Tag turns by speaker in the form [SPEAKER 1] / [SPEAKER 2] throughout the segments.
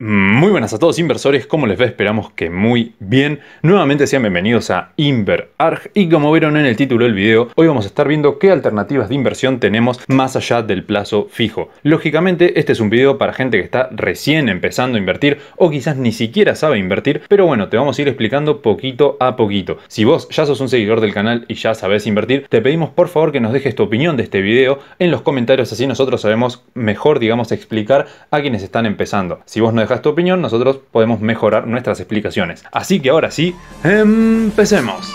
[SPEAKER 1] Muy buenas a todos inversores, ¿cómo les va? Esperamos que muy bien. Nuevamente sean bienvenidos a InverArg y como vieron en el título del video, hoy vamos a estar viendo qué alternativas de inversión tenemos más allá del plazo fijo. Lógicamente este es un video para gente que está recién empezando a invertir o quizás ni siquiera sabe invertir, pero bueno, te vamos a ir explicando poquito a poquito. Si vos ya sos un seguidor del canal y ya sabes invertir, te pedimos por favor que nos dejes tu opinión de este video en los comentarios, así nosotros sabemos mejor, digamos, explicar a quienes están empezando. Si vos no esta tu opinión, nosotros podemos mejorar nuestras explicaciones. Así que ahora sí, empecemos.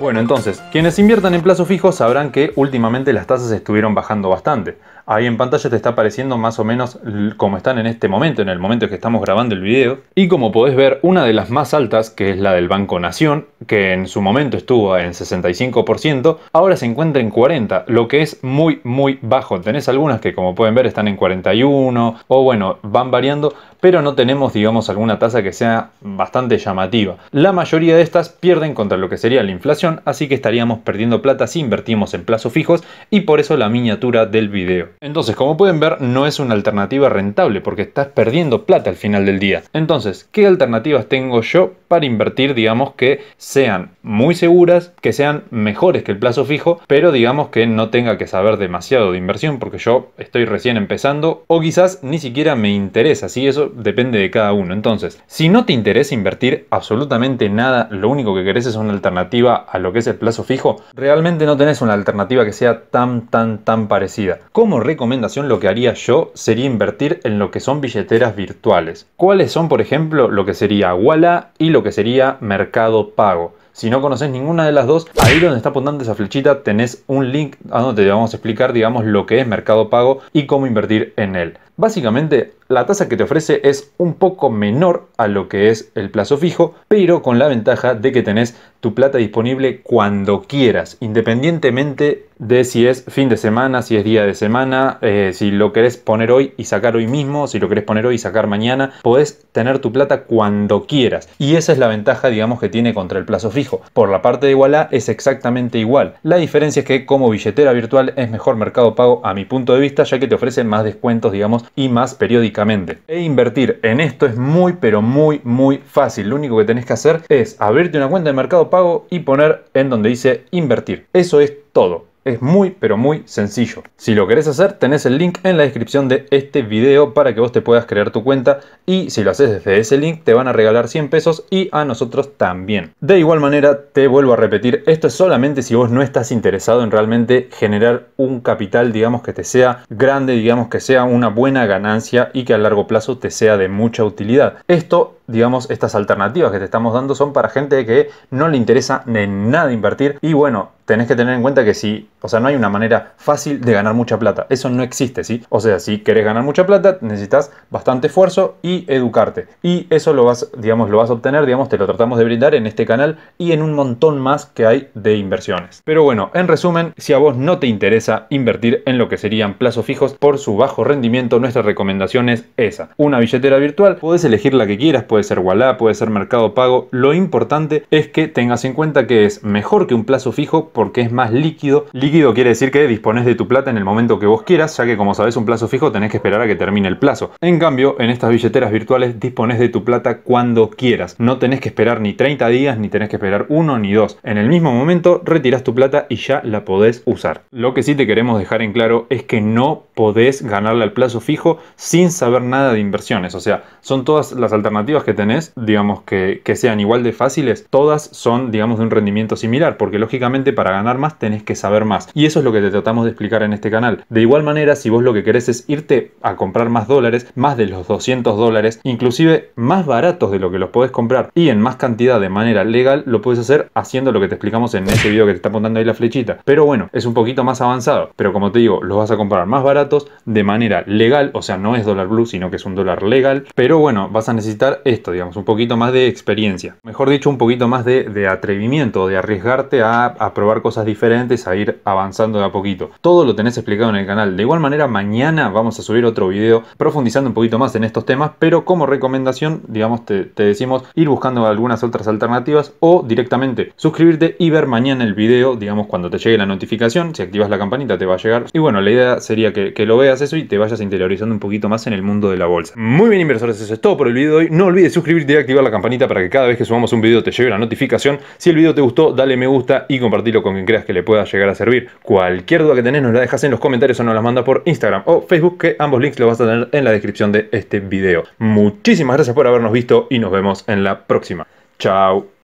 [SPEAKER 1] Bueno, entonces, quienes inviertan en plazo fijo sabrán que últimamente las tasas estuvieron bajando bastante. Ahí en pantalla te está apareciendo más o menos como están en este momento, en el momento en que estamos grabando el video. Y como podés ver, una de las más altas, que es la del Banco Nación, que en su momento estuvo en 65%, ahora se encuentra en 40%, lo que es muy, muy bajo. Tenés algunas que como pueden ver están en 41% o bueno, van variando, pero no tenemos, digamos, alguna tasa que sea bastante llamativa. La mayoría de estas pierden contra lo que sería la inflación, así que estaríamos perdiendo plata si invertimos en plazos fijos y por eso la miniatura del video. Entonces, como pueden ver, no es una alternativa rentable porque estás perdiendo plata al final del día. Entonces, ¿qué alternativas tengo yo para invertir, digamos, que sean muy seguras, que sean mejores que el plazo fijo, pero digamos que no tenga que saber demasiado de inversión porque yo estoy recién empezando o quizás ni siquiera me interesa, si Eso depende de cada uno. Entonces, si no te interesa invertir absolutamente nada, lo único que querés es una alternativa a lo que es el plazo fijo, realmente no tenés una alternativa que sea tan, tan, tan parecida. Como recomendación, lo que haría yo sería invertir en lo que son billeteras virtuales. ¿Cuáles son, por ejemplo, lo que sería Walla y lo que sería mercado pago. Si no conoces ninguna de las dos, ahí donde está apuntando esa flechita tenés un link a donde te vamos a explicar, digamos, lo que es mercado pago y cómo invertir en él. Básicamente, la tasa que te ofrece es un poco menor a lo que es el plazo fijo, pero con la ventaja de que tenés tu plata disponible cuando quieras, independientemente de si es fin de semana, si es día de semana, eh, si lo querés poner hoy y sacar hoy mismo, si lo querés poner hoy y sacar mañana, podés tener tu plata cuando quieras. Y esa es la ventaja, digamos, que tiene contra el plazo fijo. Por la parte de iguala es exactamente igual. La diferencia es que como billetera virtual es mejor mercado pago a mi punto de vista, ya que te ofrece más descuentos, digamos, y más periódicamente. E invertir en esto es muy pero muy muy fácil. Lo único que tenés que hacer es abrirte una cuenta de mercado pago y poner en donde dice invertir. Eso es todo. Es muy pero muy sencillo. Si lo querés hacer tenés el link en la descripción de este video para que vos te puedas crear tu cuenta y si lo haces desde ese link te van a regalar 100 pesos y a nosotros también. De igual manera te vuelvo a repetir, esto es solamente si vos no estás interesado en realmente generar un capital digamos que te sea grande, digamos que sea una buena ganancia y que a largo plazo te sea de mucha utilidad. Esto digamos, estas alternativas que te estamos dando son para gente que no le interesa en nada invertir. Y bueno, tenés que tener en cuenta que si, o sea, no hay una manera fácil de ganar mucha plata. Eso no existe, ¿sí? O sea, si querés ganar mucha plata, necesitas bastante esfuerzo y educarte. Y eso lo vas, digamos, lo vas a obtener, digamos, te lo tratamos de brindar en este canal y en un montón más que hay de inversiones. Pero bueno, en resumen, si a vos no te interesa invertir en lo que serían plazos fijos por su bajo rendimiento, nuestra recomendación es esa. Una billetera virtual, puedes elegir la que quieras, puede ser Walla, puede ser Mercado Pago. Lo importante es que tengas en cuenta que es mejor que un plazo fijo porque es más líquido. Líquido quiere decir que dispones de tu plata en el momento que vos quieras, ya que como sabes un plazo fijo tenés que esperar a que termine el plazo. En cambio, en estas billeteras virtuales dispones de tu plata cuando quieras. No tenés que esperar ni 30 días, ni tenés que esperar uno ni dos. En el mismo momento retiras tu plata y ya la podés usar. Lo que sí te queremos dejar en claro es que no podés ganarle al plazo fijo sin saber nada de inversiones. O sea, son todas las alternativas que tenés, digamos que, sean igual de fáciles, todas son, digamos, de un rendimiento similar, porque lógicamente para ganar más tenés que saber más. Y eso es lo que te tratamos de explicar en este canal. De igual manera, si vos lo que querés es irte a comprar más dólares, más de los 200 dólares, inclusive más baratos de lo que los podés comprar y en más cantidad de manera legal, lo puedes hacer haciendo lo que te explicamos en este video que te está apuntando ahí la flechita. Pero bueno, es un poquito más avanzado. Pero como te digo, los vas a comprar más baratos de manera legal, o sea, no es dólar blue, sino que es un dólar legal. Pero bueno, vas a necesitar esto, digamos, un poquito más de experiencia. Mejor dicho, un poquito más de, atrevimiento, de arriesgarte a, probar cosas diferentes, a ir avanzando de a poquito. Todo lo tenés explicado en el canal. De igual manera, mañana vamos a subir otro video profundizando un poquito más en estos temas, pero como recomendación, digamos, te, decimos ir buscando algunas otras alternativas o directamente suscribirte y ver mañana el video, digamos, cuando te llegue la notificación. Si activas la campanita te va a llegar. Y bueno, la idea sería que, lo veas eso y te vayas interiorizando un poquito más en el mundo de la bolsa. Muy bien, inversores, eso es todo por el video de hoy. No olvides de suscribirte y activar la campanita para que cada vez que subamos un video te llegue la notificación. Si el video te gustó, dale me gusta y compartirlo con quien creas que le pueda llegar a servir. Cualquier duda que tenés nos la dejas en los comentarios o nos la manda por Instagram o Facebook, que ambos links los vas a tener en la descripción de este video. Muchísimas gracias por habernos visto y nos vemos en la próxima. Chao.